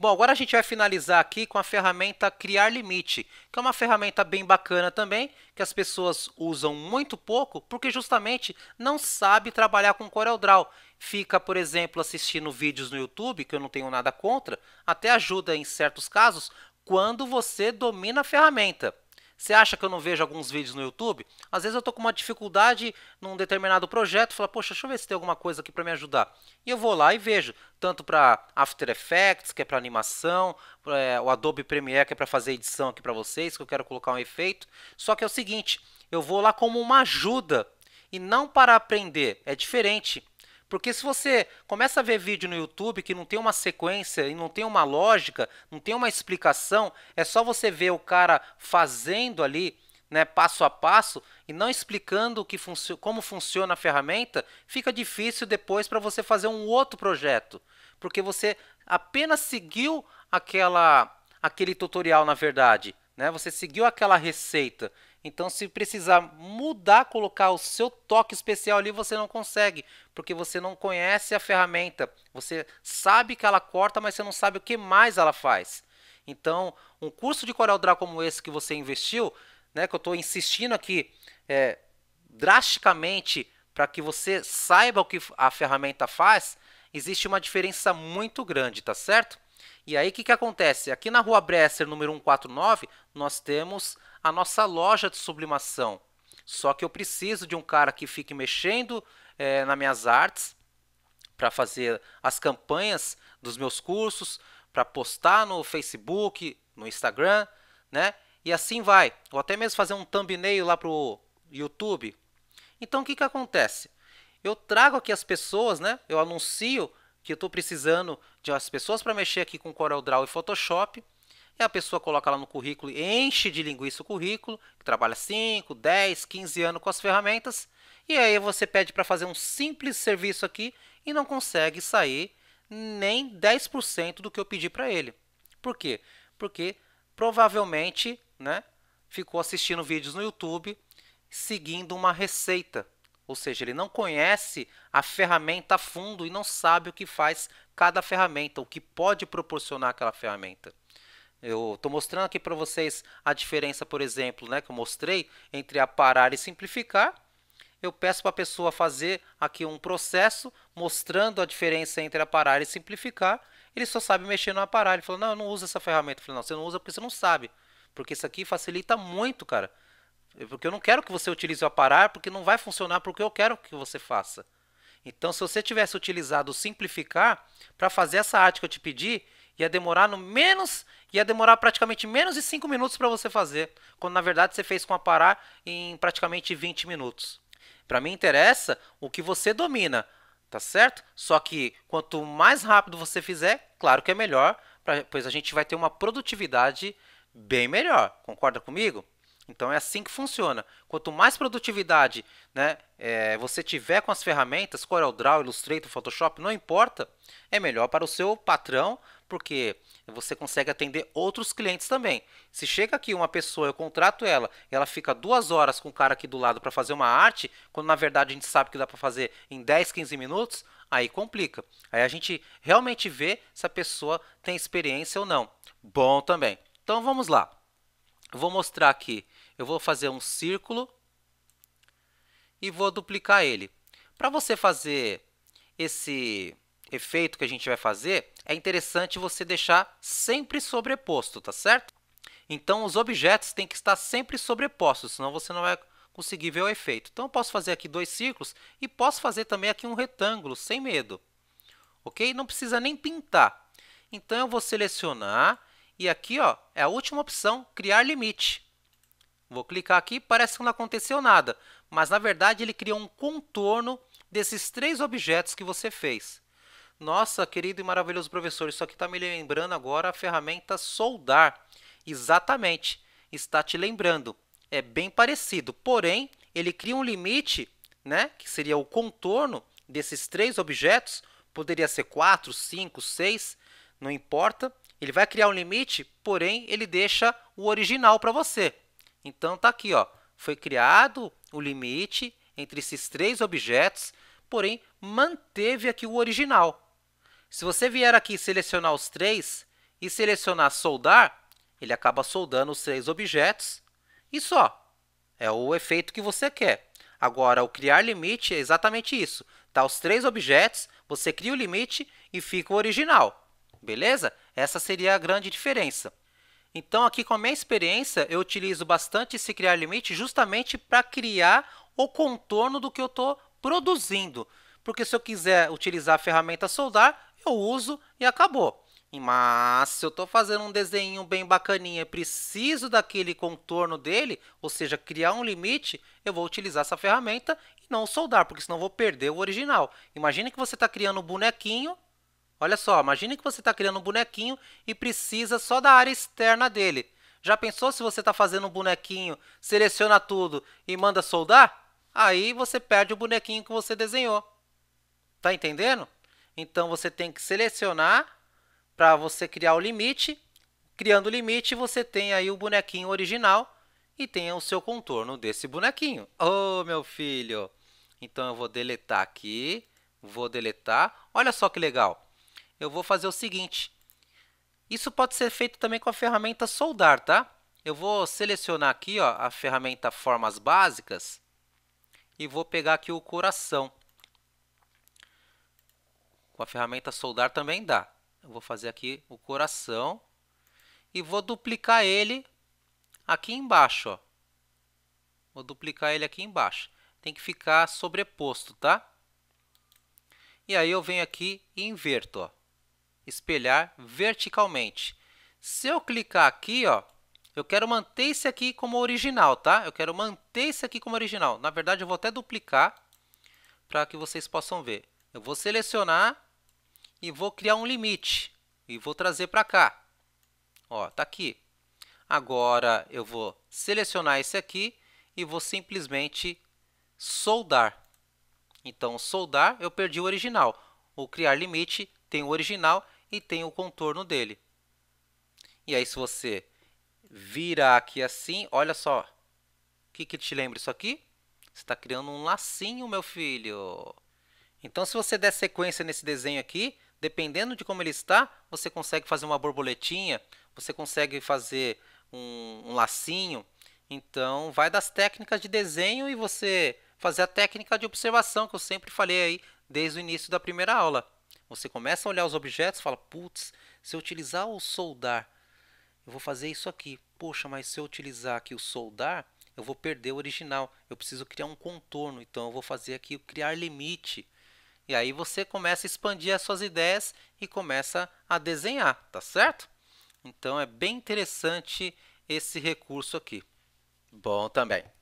Bom, agora a gente vai finalizar aqui com a ferramenta Criar Limite, que é uma ferramenta bem bacana também, que as pessoas usam muito pouco, porque justamente não sabe trabalhar com CorelDRAW. Fica, por exemplo, assistindo vídeos no YouTube, que eu não tenho nada contra, até ajuda em certos casos, quando você domina a ferramenta. Você acha que eu não vejo alguns vídeos no YouTube? Às vezes eu estou com uma dificuldade num determinado projeto, falo, poxa, deixa eu ver se tem alguma coisa aqui para me ajudar. E eu vou lá e vejo, tanto para After Effects, que é para animação, é, o Adobe Premiere, que é para fazer edição aqui para vocês, que eu quero colocar um efeito. Só que é o seguinte, eu vou lá como uma ajuda e não para aprender, é diferente. Porque se você começa a ver vídeo no YouTube que não tem uma sequência e não tem uma lógica, não tem uma explicação, é só você ver o cara fazendo ali, né, passo a passo e não explicando que como funciona a ferramenta, fica difícil depois para você fazer um outro projeto, porque você apenas seguiu aquela aquele tutorial na verdade, né? Você seguiu aquela receita então, se precisar mudar, colocar o seu toque especial ali, você não consegue, porque você não conhece a ferramenta. Você sabe que ela corta, mas você não sabe o que mais ela faz. Então, um curso de CorelDRAW como esse que você investiu, né, que eu estou insistindo aqui é, drasticamente para que você saiba o que a ferramenta faz, existe uma diferença muito grande, tá certo? E aí, o que, que acontece? Aqui na Rua Bresser, número 149, nós temos a nossa loja de sublimação. Só que eu preciso de um cara que fique mexendo é, nas minhas artes para fazer as campanhas dos meus cursos, para postar no Facebook, no Instagram, né? E assim vai. Ou até mesmo fazer um thumbnail lá pro YouTube. Então, o que, que acontece? Eu trago aqui as pessoas, né? Eu anuncio que eu estou precisando de as pessoas para mexer aqui com CorelDRAW e Photoshop. E a pessoa coloca lá no currículo, enche de linguiça o currículo, que trabalha 5, 10, 15 anos com as ferramentas. E aí você pede para fazer um simples serviço aqui e não consegue sair nem 10% do que eu pedi para ele. Por quê? Porque provavelmente né, ficou assistindo vídeos no YouTube seguindo uma receita. Ou seja, ele não conhece a ferramenta a fundo e não sabe o que faz cada ferramenta, o que pode proporcionar aquela ferramenta. Eu estou mostrando aqui para vocês a diferença, por exemplo, né, que eu mostrei entre aparar e simplificar. Eu peço para a pessoa fazer aqui um processo mostrando a diferença entre aparar e simplificar. Ele só sabe mexer no aparar. Ele falou, não, eu não uso essa ferramenta. Eu falei, não, você não usa porque você não sabe. Porque isso aqui facilita muito, cara. Porque eu não quero que você utilize o aparar, porque não vai funcionar porque eu quero que você faça. Então, se você tivesse utilizado o simplificar para fazer essa arte que eu te pedi, ia demorar no menos, ia demorar praticamente menos de 5 minutos para você fazer, quando na verdade você fez com aparar em praticamente 20 minutos. Para mim interessa o que você domina, tá certo? Só que quanto mais rápido você fizer, claro que é melhor, pra, pois a gente vai ter uma produtividade bem melhor. Concorda comigo? Então é assim que funciona. Quanto mais produtividade né, é, você tiver com as ferramentas, CorelDRAW, é Illustrator, Photoshop, não importa, é melhor para o seu patrão, porque você consegue atender outros clientes também. Se chega aqui uma pessoa, eu contrato ela, ela fica duas horas com o cara aqui do lado para fazer uma arte, quando na verdade a gente sabe que dá para fazer em 10, 15 minutos, aí complica. Aí a gente realmente vê se a pessoa tem experiência ou não. Bom também. Então vamos lá. vou mostrar aqui eu vou fazer um círculo e vou duplicar ele. Para você fazer esse efeito que a gente vai fazer, é interessante você deixar sempre sobreposto, tá certo? Então, os objetos têm que estar sempre sobrepostos, senão você não vai conseguir ver o efeito. Então, eu posso fazer aqui dois círculos e posso fazer também aqui um retângulo, sem medo. Ok? Não precisa nem pintar. Então, eu vou selecionar e aqui ó, é a última opção, criar limite. Vou clicar aqui, parece que não aconteceu nada, mas na verdade ele cria um contorno desses três objetos que você fez. Nossa, querido e maravilhoso professor, isso aqui está me lembrando agora a ferramenta soldar. Exatamente, está te lembrando. É bem parecido, porém, ele cria um limite, né, que seria o contorno desses três objetos, poderia ser 4, 5, 6, não importa. Ele vai criar um limite, porém, ele deixa o original para você. Então tá aqui, ó, foi criado o limite entre esses três objetos, porém manteve aqui o original. Se você vier aqui selecionar os três e selecionar soldar, ele acaba soldando os três objetos e só. É o efeito que você quer. Agora, o criar limite é exatamente isso. Tá os três objetos, você cria o limite e fica o original. Beleza? Essa seria a grande diferença. Então, aqui com a minha experiência, eu utilizo bastante esse criar limite justamente para criar o contorno do que eu estou produzindo. Porque se eu quiser utilizar a ferramenta soldar, eu uso e acabou. Mas se eu estou fazendo um desenho bem bacaninha, preciso daquele contorno dele, ou seja, criar um limite, eu vou utilizar essa ferramenta e não soldar, porque senão eu vou perder o original. Imagina que você está criando um bonequinho Olha só, imagine que você está criando um bonequinho e precisa só da área externa dele. Já pensou se você está fazendo um bonequinho, seleciona tudo e manda soldar? Aí você perde o bonequinho que você desenhou. Tá entendendo? Então você tem que selecionar para você criar o limite. Criando o limite, você tem aí o bonequinho original e tem o seu contorno desse bonequinho. Oh, meu filho! Então eu vou deletar aqui, vou deletar. Olha só que legal! eu vou fazer o seguinte. Isso pode ser feito também com a ferramenta soldar, tá? Eu vou selecionar aqui ó, a ferramenta formas básicas e vou pegar aqui o coração. Com a ferramenta soldar também dá. Eu vou fazer aqui o coração e vou duplicar ele aqui embaixo. Ó. Vou duplicar ele aqui embaixo. Tem que ficar sobreposto, tá? E aí eu venho aqui e inverto, ó espelhar verticalmente. Se eu clicar aqui, ó, eu quero manter esse aqui como original, tá? Eu quero manter esse aqui como original. Na verdade, eu vou até duplicar para que vocês possam ver. Eu vou selecionar e vou criar um limite e vou trazer para cá. Ó, tá aqui. Agora eu vou selecionar esse aqui e vou simplesmente soldar. Então, soldar, eu perdi o original. O criar limite tem o original e tem o contorno dele. E aí, se você vira aqui assim, olha só. O que, que te lembra isso aqui? Você está criando um lacinho, meu filho. Então, se você der sequência nesse desenho aqui, dependendo de como ele está, você consegue fazer uma borboletinha, você consegue fazer um, um lacinho. Então, vai das técnicas de desenho e você fazer a técnica de observação que eu sempre falei aí desde o início da primeira aula. Você começa a olhar os objetos e fala: putz, se eu utilizar o soldar, eu vou fazer isso aqui. Poxa, mas se eu utilizar aqui o soldar, eu vou perder o original. Eu preciso criar um contorno, então eu vou fazer aqui o criar limite. E aí você começa a expandir as suas ideias e começa a desenhar, tá certo? Então é bem interessante esse recurso aqui. Bom também.